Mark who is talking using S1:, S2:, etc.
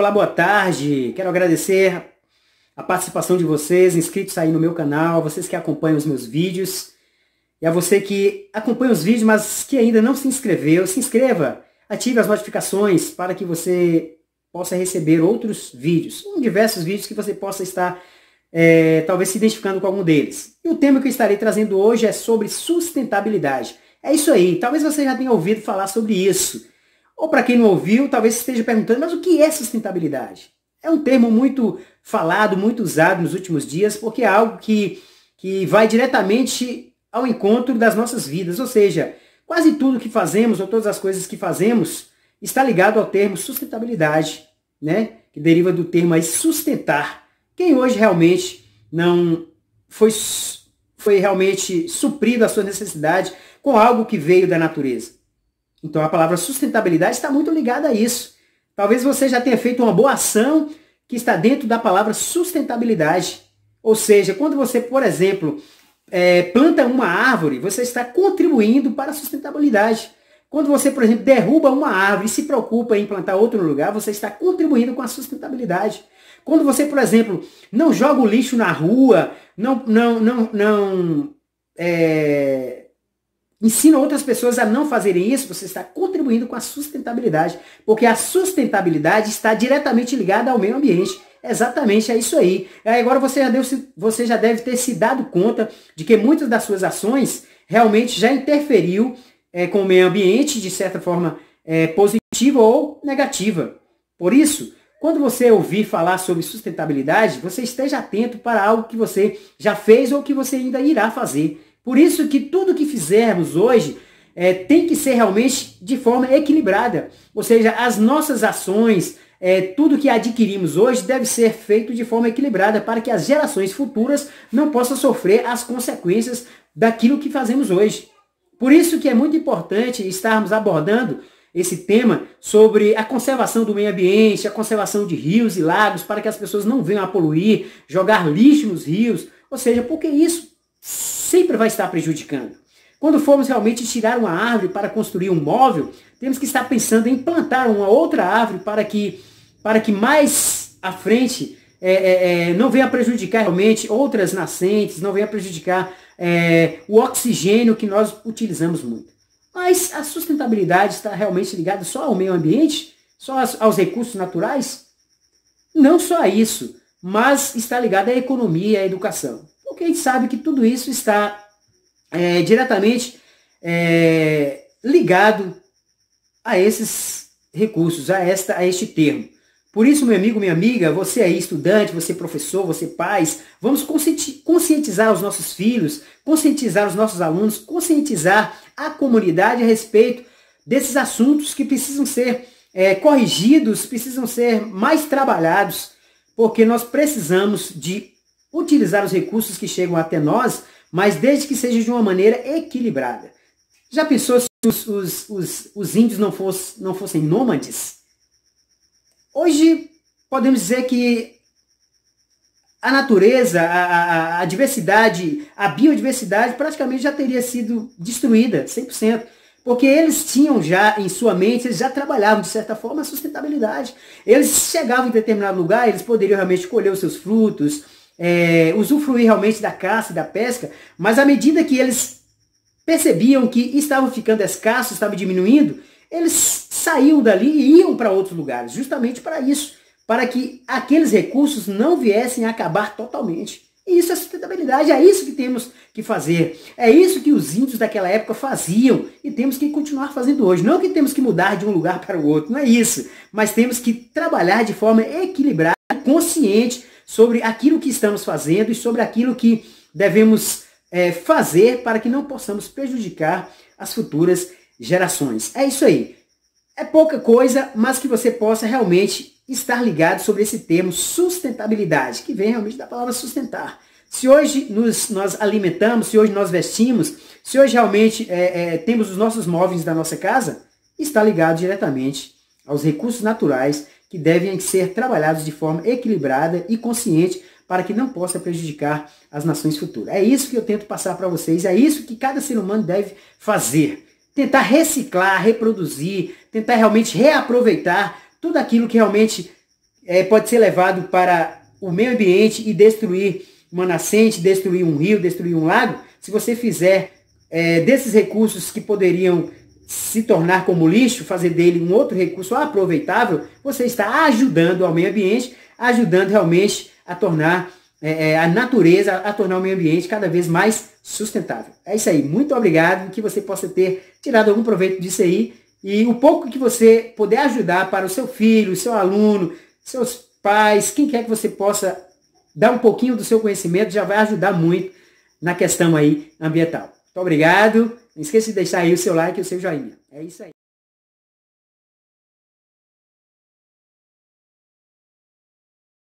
S1: Olá, boa tarde. Quero agradecer a participação de vocês, inscritos aí no meu canal, vocês que acompanham os meus vídeos. E a você que acompanha os vídeos, mas que ainda não se inscreveu, se inscreva, ative as notificações para que você possa receber outros vídeos, diversos vídeos que você possa estar é, talvez se identificando com algum deles. E o tema que eu estarei trazendo hoje é sobre sustentabilidade. É isso aí, talvez você já tenha ouvido falar sobre isso. Ou para quem não ouviu, talvez esteja perguntando, mas o que é sustentabilidade? É um termo muito falado, muito usado nos últimos dias, porque é algo que, que vai diretamente ao encontro das nossas vidas. Ou seja, quase tudo que fazemos, ou todas as coisas que fazemos, está ligado ao termo sustentabilidade, né? que deriva do termo aí sustentar. Quem hoje realmente não foi, foi realmente suprido a sua necessidade com algo que veio da natureza? Então a palavra sustentabilidade está muito ligada a isso. Talvez você já tenha feito uma boa ação que está dentro da palavra sustentabilidade. Ou seja, quando você, por exemplo, é, planta uma árvore, você está contribuindo para a sustentabilidade. Quando você, por exemplo, derruba uma árvore e se preocupa em plantar outro lugar, você está contribuindo com a sustentabilidade. Quando você, por exemplo, não joga o lixo na rua, não, não, não, não é, ensina outras pessoas a não fazerem isso, você está contribuindo com a sustentabilidade, porque a sustentabilidade está diretamente ligada ao meio ambiente. Exatamente, é isso aí. Agora você já, deu, você já deve ter se dado conta de que muitas das suas ações realmente já interferiu é, com o meio ambiente de certa forma é, positiva ou negativa. Por isso, quando você ouvir falar sobre sustentabilidade, você esteja atento para algo que você já fez ou que você ainda irá fazer. Por isso que tudo que fizermos hoje é, tem que ser realmente de forma equilibrada. Ou seja, as nossas ações, é, tudo que adquirimos hoje deve ser feito de forma equilibrada para que as gerações futuras não possam sofrer as consequências daquilo que fazemos hoje. Por isso que é muito importante estarmos abordando esse tema sobre a conservação do meio ambiente, a conservação de rios e lagos, para que as pessoas não venham a poluir, jogar lixo nos rios. Ou seja, porque isso sempre vai estar prejudicando. Quando formos realmente tirar uma árvore para construir um móvel, temos que estar pensando em plantar uma outra árvore para que, para que mais à frente é, é, é não venha prejudicar realmente outras nascentes, não venha prejudicar é, o oxigênio que nós utilizamos muito. Mas a sustentabilidade está realmente ligada só ao meio ambiente? Só aos recursos naturais? Não só isso, mas está ligada à economia e à educação porque a gente sabe que tudo isso está é, diretamente é, ligado a esses recursos, a, esta, a este termo. Por isso, meu amigo, minha amiga, você aí estudante, você professor, você pais, vamos conscientizar os nossos filhos, conscientizar os nossos alunos, conscientizar a comunidade a respeito desses assuntos que precisam ser é, corrigidos, precisam ser mais trabalhados, porque nós precisamos de utilizar os recursos que chegam até nós, mas desde que seja de uma maneira equilibrada. Já pensou se os, os, os, os índios não, fosse, não fossem nômades? Hoje, podemos dizer que a natureza, a, a, a, diversidade, a biodiversidade praticamente já teria sido destruída, 100%. Porque eles tinham já em sua mente, eles já trabalhavam de certa forma a sustentabilidade. Eles chegavam em determinado lugar, eles poderiam realmente colher os seus frutos, é, usufruir realmente da caça e da pesca, mas à medida que eles percebiam que estavam ficando escassos, estavam diminuindo, eles saíam dali e iam para outros lugares, justamente para isso, para que aqueles recursos não viessem a acabar totalmente. E isso é sustentabilidade, é isso que temos que fazer. É isso que os índios daquela época faziam e temos que continuar fazendo hoje. Não que temos que mudar de um lugar para o outro, não é isso. Mas temos que trabalhar de forma equilibrada, consciente, sobre aquilo que estamos fazendo e sobre aquilo que devemos é, fazer para que não possamos prejudicar as futuras gerações. É isso aí. É pouca coisa, mas que você possa realmente estar ligado sobre esse termo sustentabilidade, que vem realmente da palavra sustentar. Se hoje nos, nós alimentamos, se hoje nós vestimos, se hoje realmente é, é, temos os nossos móveis da nossa casa, está ligado diretamente aos recursos naturais que devem ser trabalhados de forma equilibrada e consciente para que não possa prejudicar as nações futuras. É isso que eu tento passar para vocês, é isso que cada ser humano deve fazer. Tentar reciclar, reproduzir, tentar realmente reaproveitar tudo aquilo que realmente é, pode ser levado para o meio ambiente e destruir uma nascente, destruir um rio, destruir um lago. Se você fizer é, desses recursos que poderiam se tornar como lixo, fazer dele um outro recurso aproveitável, você está ajudando ao meio ambiente, ajudando realmente a tornar é, é, a natureza, a tornar o meio ambiente cada vez mais sustentável. É isso aí. Muito obrigado. Que você possa ter tirado algum proveito disso aí. E o pouco que você puder ajudar para o seu filho, seu aluno, seus pais, quem quer que você possa dar um pouquinho do seu conhecimento, já vai ajudar muito na questão aí ambiental. Muito obrigado. Não esqueça de deixar aí o seu like e o seu joinha. É isso aí.